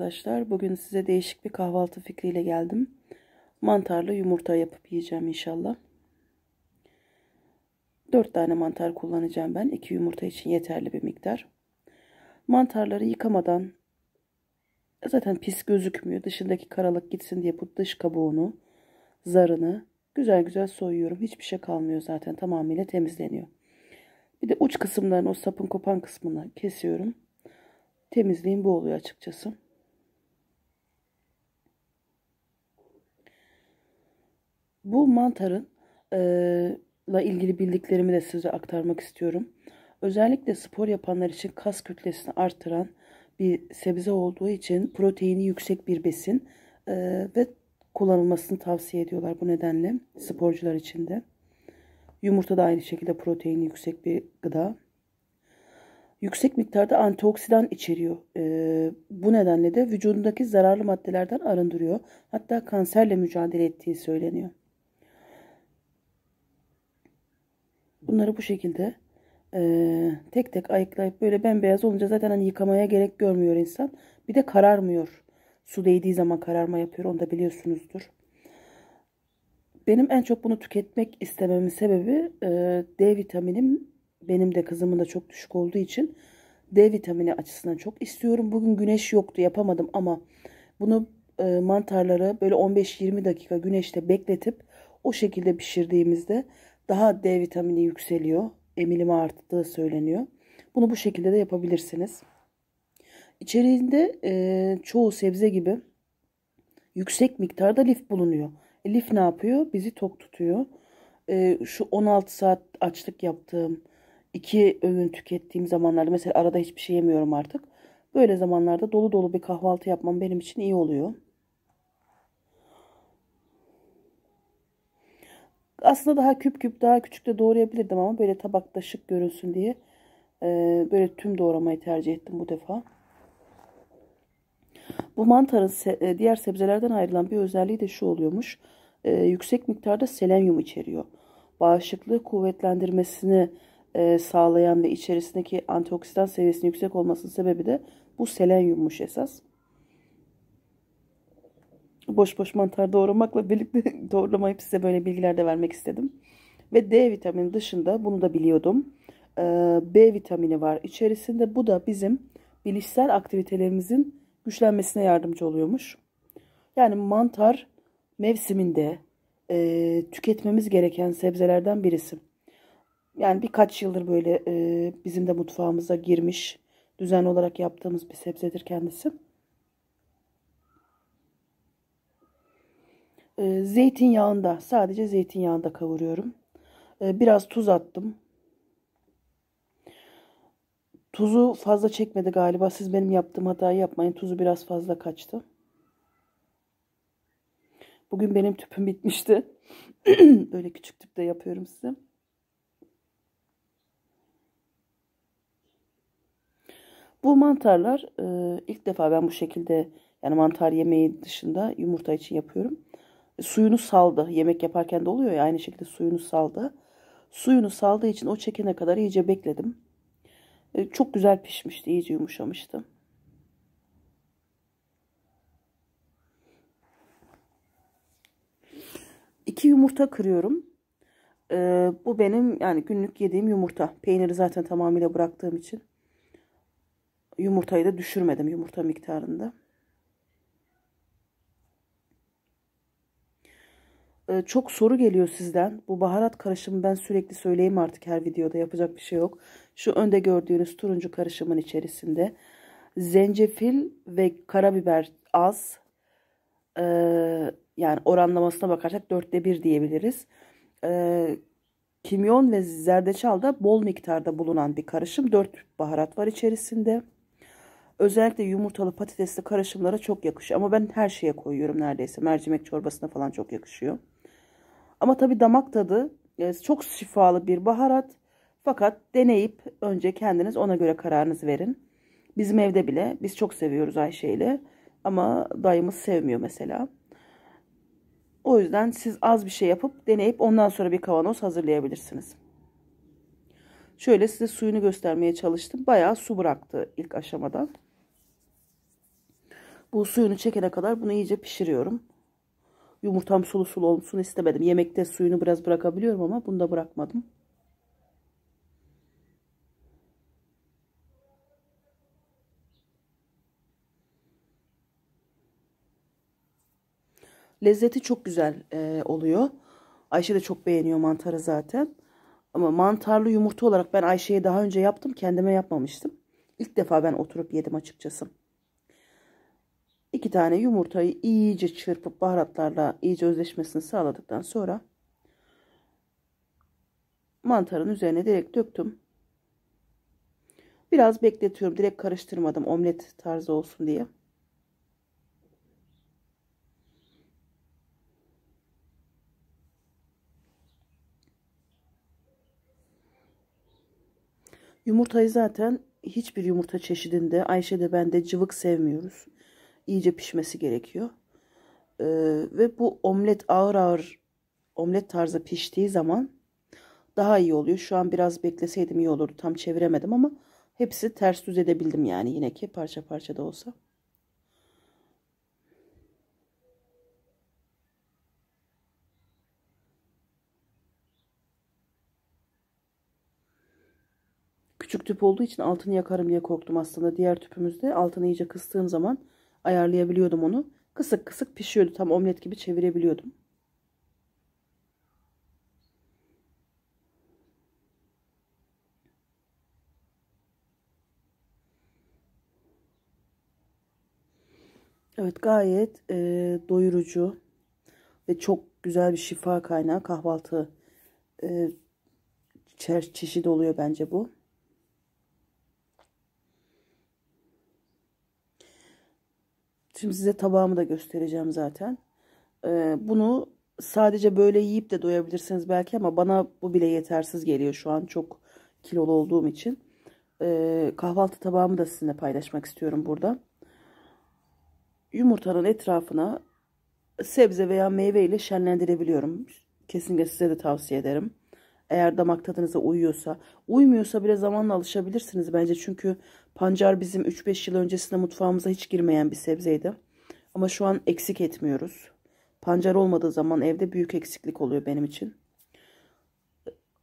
arkadaşlar. Bugün size değişik bir kahvaltı fikriyle geldim. Mantarlı yumurta yapıp yiyeceğim inşallah. 4 tane mantar kullanacağım ben. 2 yumurta için yeterli bir miktar. Mantarları yıkamadan zaten pis gözükmüyor. Dışındaki karalık gitsin diye bu dış kabuğunu, zarını güzel güzel soyuyorum. Hiçbir şey kalmıyor zaten. Tamamıyla temizleniyor. Bir de uç kısımlarını o sapın kopan kısmını kesiyorum temizliğim bu oluyor açıkçası. Bu mantarın e, la ilgili bildiklerimi de size aktarmak istiyorum. Özellikle spor yapanlar için kas kütlesini artıran bir sebze olduğu için proteini yüksek bir besin e, ve kullanılmasını tavsiye ediyorlar bu nedenle sporcular için de. Yumurta da aynı şekilde proteini yüksek bir gıda. Yüksek miktarda antioksidan içeriyor. Ee, bu nedenle de vücudundaki zararlı maddelerden arındırıyor. Hatta kanserle mücadele ettiği söyleniyor. Bunları bu şekilde e, tek tek ayıklayıp böyle bembeyaz olunca zaten hani yıkamaya gerek görmüyor insan. Bir de kararmıyor. Su değdiği zaman kararma yapıyor. Onu da biliyorsunuzdur. Benim en çok bunu tüketmek istememin sebebi e, D vitaminim benim de kızımın da çok düşük olduğu için D vitamini açısından çok istiyorum. Bugün güneş yoktu yapamadım ama bunu e, mantarları böyle 15-20 dakika güneşte bekletip o şekilde pişirdiğimizde daha D vitamini yükseliyor. Emilimi arttığı söyleniyor. Bunu bu şekilde de yapabilirsiniz. İçerisinde e, çoğu sebze gibi yüksek miktarda lif bulunuyor. E, lif ne yapıyor? Bizi tok tutuyor. E, şu 16 saat açlık yaptığım, iki öğün tükettiğim zamanlarda mesela arada hiçbir şey yemiyorum artık. Böyle zamanlarda dolu dolu bir kahvaltı yapmam benim için iyi oluyor. Aslında daha küp küp daha küçük de doğrayabilirdim ama böyle tabakta şık görünsün diye e, böyle tüm doğramayı tercih ettim bu defa. Bu mantarın e, diğer sebzelerden ayrılan bir özelliği de şu oluyormuş. E, yüksek miktarda selenyum içeriyor. Bağışıklığı kuvvetlendirmesini e, sağlayan ve içerisindeki antioksidan seviyesinin yüksek olmasının sebebi de bu selenyummuş esas boş boş mantar doğramakla birlikte doğramayıp size böyle bilgiler de vermek istedim. Ve D vitamini dışında bunu da biliyordum. Ee, B vitamini var içerisinde. Bu da bizim bilişsel aktivitelerimizin güçlenmesine yardımcı oluyormuş. Yani mantar mevsiminde e, tüketmemiz gereken sebzelerden birisi. Yani birkaç yıldır böyle e, bizim de mutfağımıza girmiş, düzenli olarak yaptığımız bir sebzedir kendisi. E, zeytinyağında sadece zeytinyağında kavuruyorum. Ee, biraz tuz attım. Tuzu fazla çekmedi galiba. Siz benim yaptığım hatayı yapmayın. Tuzu biraz fazla kaçtı. Bugün benim tüpüm bitmişti. Böyle küçük tüp de yapıyorum size. Bu mantarlar e, ilk defa ben bu şekilde yani mantar yemeği dışında yumurta için yapıyorum suyunu saldı. Yemek yaparken de oluyor ya aynı şekilde suyunu saldı. Suyunu saldığı için o çekene kadar iyice bekledim. E, çok güzel pişmişti, iyice yumuşamıştı. İki yumurta kırıyorum. E, bu benim yani günlük yediğim yumurta. Peyniri zaten tamamıyla bıraktığım için yumurtayı da düşürmedim yumurta miktarında. Ee, çok soru geliyor sizden. Bu baharat karışımı ben sürekli söyleyeyim artık her videoda yapacak bir şey yok. Şu önde gördüğünüz turuncu karışımın içerisinde zencefil ve karabiber az. Ee, yani oranlamasına bakarsak dörtte bir diyebiliriz. Ee, kimyon ve zerdeçal da bol miktarda bulunan bir karışım. Dört baharat var içerisinde. Özellikle yumurtalı patatesli karışımlara çok yakışıyor. Ama ben her şeye koyuyorum neredeyse. Mercimek çorbasına falan çok yakışıyor. Ama tabi damak tadı e, çok şifalı bir baharat. Fakat deneyip önce kendiniz ona göre kararınızı verin. Bizim evde bile biz çok seviyoruz Ayşe ile ama dayımız sevmiyor mesela. O yüzden siz az bir şey yapıp deneyip ondan sonra bir kavanoz hazırlayabilirsiniz. Şöyle size suyunu göstermeye çalıştım. Bayağı su bıraktı ilk aşamada. Bu suyunu çekene kadar bunu iyice pişiriyorum. Yumurtam sulu sulu olsun istemedim. Yemekte suyunu biraz bırakabiliyorum ama bunu da bırakmadım. Lezzeti çok güzel e, oluyor. Ayşe de çok beğeniyor mantarı zaten. Ama mantarlı yumurta olarak ben Ayşe'ye daha önce yaptım. Kendime yapmamıştım. İlk defa ben oturup yedim açıkçası. İki tane yumurtayı iyice çırpıp baharatlarla iyice özleşmesini sağladıktan sonra mantarın üzerine direkt döktüm. Biraz bekletiyorum. Direkt karıştırmadım omlet tarzı olsun diye. Yumurtayı zaten hiçbir yumurta çeşidinde Ayşe de ben de cıvık sevmiyoruz iyice pişmesi gerekiyor. Ee, ve bu omlet ağır ağır omlet tarzı piştiği zaman daha iyi oluyor. Şu an biraz bekleseydim iyi olurdu. Tam çeviremedim ama hepsi ters düz edebildim yani yine ki parça parça da olsa. Küçük tüp olduğu için altını yakarım diye korktum aslında. Diğer tüpümüzde altını iyice kıstığım zaman ayarlayabiliyordum onu. Kısık kısık pişiyordu. Tam omlet gibi çevirebiliyordum. Evet gayet e, doyurucu ve çok güzel bir şifa kaynağı kahvaltı e, çeşidi oluyor bence bu. Şimdi size tabağımı da göstereceğim zaten. Ee, bunu sadece böyle yiyip de doyabilirsiniz belki ama bana bu bile yetersiz geliyor şu an çok kilolu olduğum için. Ee, kahvaltı tabağımı da sizinle paylaşmak istiyorum burada. Yumurtanın etrafına sebze veya meyve ile şenlendirebiliyorum. Kesinlikle size de tavsiye ederim. Eğer damak tadınıza uyuyorsa, uymuyorsa bile zamanla alışabilirsiniz bence. Çünkü Pancar bizim 3-5 yıl öncesinde mutfağımıza hiç girmeyen bir sebzeydi. Ama şu an eksik etmiyoruz. Pancar olmadığı zaman evde büyük eksiklik oluyor benim için.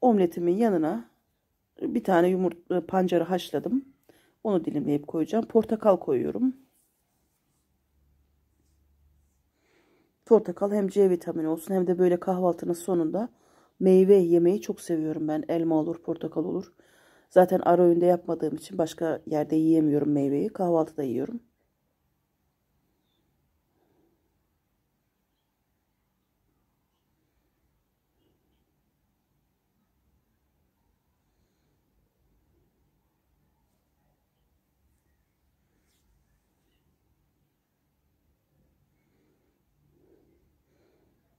Omletimin yanına bir tane yumurta e, pancarı haşladım. Onu dilimleyip koyacağım. Portakal koyuyorum. Portakal hem C vitamini olsun hem de böyle kahvaltının sonunda meyve yemeyi çok seviyorum ben. Elma olur, portakal olur. Zaten ara öğünde yapmadığım için başka yerde yiyemiyorum meyveyi. Kahvaltıda yiyorum.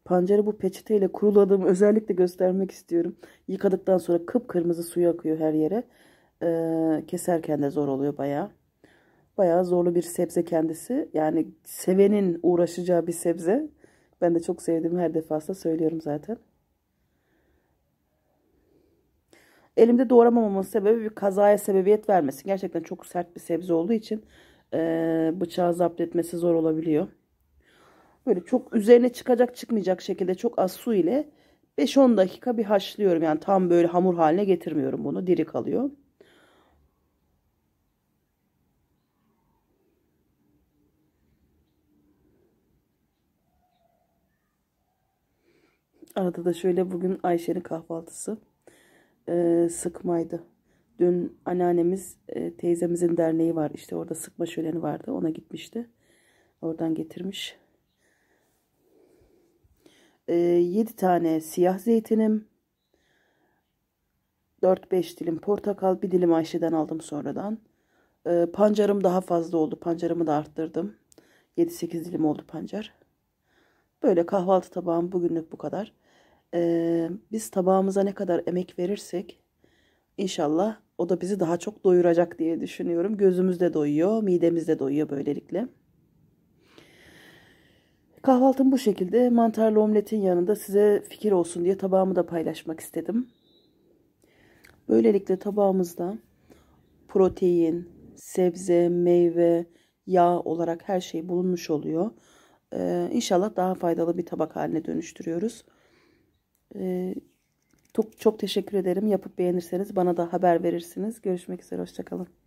Pancarı bu peçeteyle kuruladığımı özellikle göstermek istiyorum. Yıkadıktan sonra kıpkırmızı suyu akıyor her yere. Ee, keserken de zor oluyor bayağı. Bayağı zorlu bir sebze kendisi. Yani sevenin uğraşacağı bir sebze. Ben de çok sevdiğim her defasında söylüyorum zaten. Elimde doğramamamın sebebi bir kazaya sebebiyet vermesin. Gerçekten çok sert bir sebze olduğu için e, bıçağı zapt etmesi zor olabiliyor böyle çok üzerine çıkacak çıkmayacak şekilde çok az su ile 5-10 dakika bir haşlıyorum. Yani tam böyle hamur haline getirmiyorum bunu. Diri kalıyor. Arada da şöyle bugün Ayşe'nin kahvaltısı ee, sıkmaydı. Dün anneannemiz e, teyzemizin derneği var. İşte orada sıkma şöleni vardı. Ona gitmişti. Oradan getirmiş e, ee, 7 tane siyah zeytinim, 4-5 dilim portakal, bir dilim Ayşe'den aldım sonradan. Ee, pancarım daha fazla oldu. Pancarımı da arttırdım. 7-8 dilim oldu pancar. Böyle kahvaltı tabağım bugünlük bu kadar. Ee, biz tabağımıza ne kadar emek verirsek inşallah o da bizi daha çok doyuracak diye düşünüyorum. Gözümüz de doyuyor, midemiz de doyuyor böylelikle. Kahvaltım bu şekilde. Mantarlı omletin yanında size fikir olsun diye tabağımı da paylaşmak istedim. Böylelikle tabağımızda protein, sebze, meyve, yağ olarak her şey bulunmuş oluyor. Ee, inşallah daha faydalı bir tabak haline dönüştürüyoruz. Ee, çok, çok teşekkür ederim. Yapıp beğenirseniz bana da haber verirsiniz. Görüşmek üzere. Hoşçakalın.